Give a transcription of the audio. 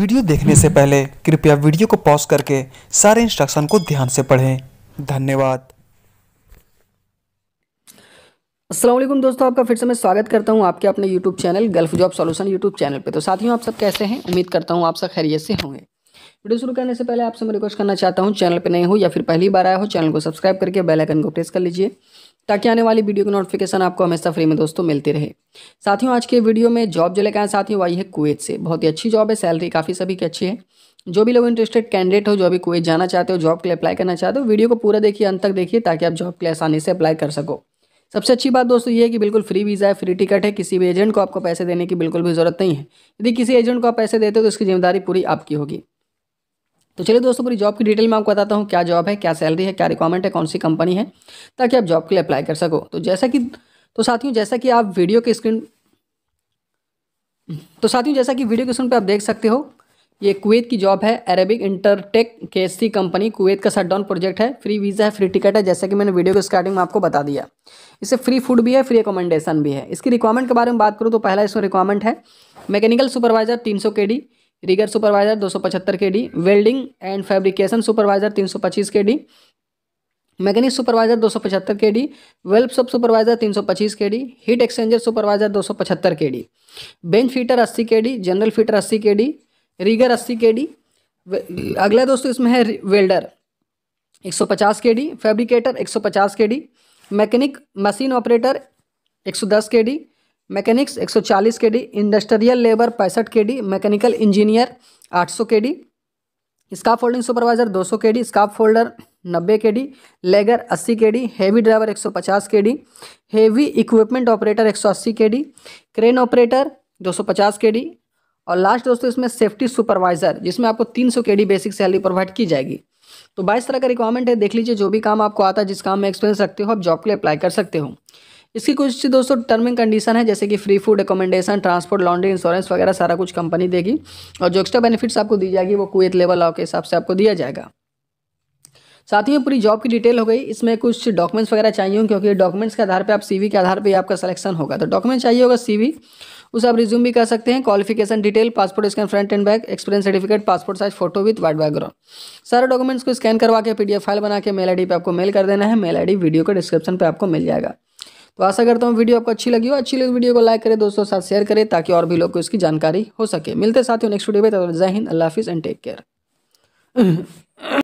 video देखने से पहले कृपया वीडियो को पॉज करके सारे इंस्ट्रक्शन को ध्यान से पढ़ें धन्यवाद असलम दोस्तों आपका फिर से मैं स्वागत करता हूं आपके अपने YouTube channel Gulf job solution YouTube channel पे तो साथियों आप सब कैसे हैं उम्मीद करता हूं आप सब खैरियत से होंगे वीडियो शुरू करने से पहले आपसे मैं रिक्वेस्ट करना चाहता हूँ चैनल पर नहीं हो या फिर पहली बार आया हो चैनल को सब्सक्राइब करके बेल आइकन को प्रेस कर लीजिए ताकि आने वाली वीडियो की नोटिफिकेशन आपको हमेशा फ्री में दोस्तों मिलती रहे साथियों आज के वीडियो में जॉब जो लेकर आए साथियों वही है कुवैत से बहुत ही अच्छी जॉब है सैलरी काफ़ी सभी की अच्छी है जो भी लोग इंटरेस्टेड कैंडिडेट हो जो अभी कुवैत जाना चाहते हो जॉब के लिए अप्लाई करना चाहते हो वीडियो को पूरा देखिए अंत तक देखिए ताकि आप जॉब के लिए आसानी से अप्लाई कर सको सबसे अच्छी बात दोस्तों ये है कि बिल्कुल फ्री वीज़ा है फ्री टिकट है किसी भी एजेंट को आपको पैसे देने की बिल्कुल भी ज़रूरत नहीं है यदि किसी एजेंट को आप पैसे देते हो तो इसकी जिम्मेदारी पूरी आपकी होगी तो चलिए दोस्तों पूरी जॉब की डिटेल में आपको बताता हूँ क्या जॉब है क्या सैलरी है क्या रिक्वायरमेंट है कौन सी कंपनी है ताकि आप जॉब के लिए अप्लाई कर सको तो जैसा कि तो साथियों जैसा कि आप वीडियो के स्क्रीन तो साथियों जैसा कि वीडियो के स्क्रीन पर आप देख सकते हो ये कुवैत की जॉब है अरेबिक इंटरटेक सी कंपनी कुवैत का शटडाउन प्रोजेक्ट है फ्री वीज़ा है फ्री टिकट है जैसा कि मैंने वीडियो के स्टार्टिंग में आपको बता दिया इसे फ्री फूड भी है फ्री एकोमेंडेशन भी है इसकी रिक्वायरमेंट के बारे में बात करूँ तो पहला इसमें रिक्वायरमेंट है मैकेनिकल सुपरवाइजर तीन सौ के डी रिगर सुपरवाइजर दो सौ पचहत्तर K D welding and fabrication supervisor तीन सौ पच्चीस के डी मैकेनिक सुपरवाइजर दो सौ पचहत्तर के डी वेल्प सब सुपरवाइजर तीन सौ पच्चीस के डी हीट एक्सचेंजर सुपरवाइजर दो सौ पचहत्तर के डी बेंच फीटर अस्सी के डी जनरल फीटर अस्सी के डी रीगर अस्सी के डी अगला दोस्तों इसमें है वेल्डर एक सौ पचास के डी फैब्रिकेटर एक सौ पचास के डी मैकेनिक मशीन ऑपरेटर एक सौ दस K D mechanics 140 D industrial labour पैंसठ K D mechanical engineer 800 D scaffolding supervisor 200 D scaffolder 90 D lagger 80 D heavy driver 150 D heavy equipment operator 180 D crane operator 250 D और last दोस्तों इसमें safety supervisor जिसमें आपको 300 D basic salary provide की जाएगी तो बाईस तरह का रिक्वायरमेंट है देख लीजिए जो भी काम आपको आता है जिस काम में एक्सपीरियंस रखते हो आप जॉब के लिए अप्लाई कर सकते हो इसकी कुछ दोस्तों टर्म एंड कंडीशन है जैसे कि free food accommodation transport laundry insurance वगैरह सारा कुछ कंपनी देगी और जो एक्स्ट्रा बेनिफिट्स आपको दी जाएगी वो कुएत लेवल लॉ के हिसाब से आपको दिया जाएगा साथ ही पूरी जॉब की डिटेल हो गई इसमें कुछ डॉक्यूमेंट्स वगैरह चाहिए होंगे क्योंकि डॉक्यूमेंट्स के आधार पर आप सी के आधार पर आपका सिलेक्शन होगा तो डॉक्यूमेंट चाहिए होगा सी उसे आप रिज्यूम भी कर सकते हैं qualification detail passport scan front and back experience certificate passport size photo with white background सारे डॉक्यूमेंट्स को स्कैन करवा के पीडीएफ फाइल बना के मेल आईडी पे आपको मेल कर देना है मेल आईडी वीडियो के डिस्क्रिप्शन पे आपको मिल जाएगा तो आशा करता हूँ वीडियो आपको अच्छी लगी हो अच्छी लगी वीडियो को लाइक करें दोस्तों साथ शेयर करें ताकि और भी लोग को इसकी जानकारी हो सके मिलते साथियों नेक्स्ट वीडियो में जय हिंद अल्लाह हाफिज़ एंड टेक केयर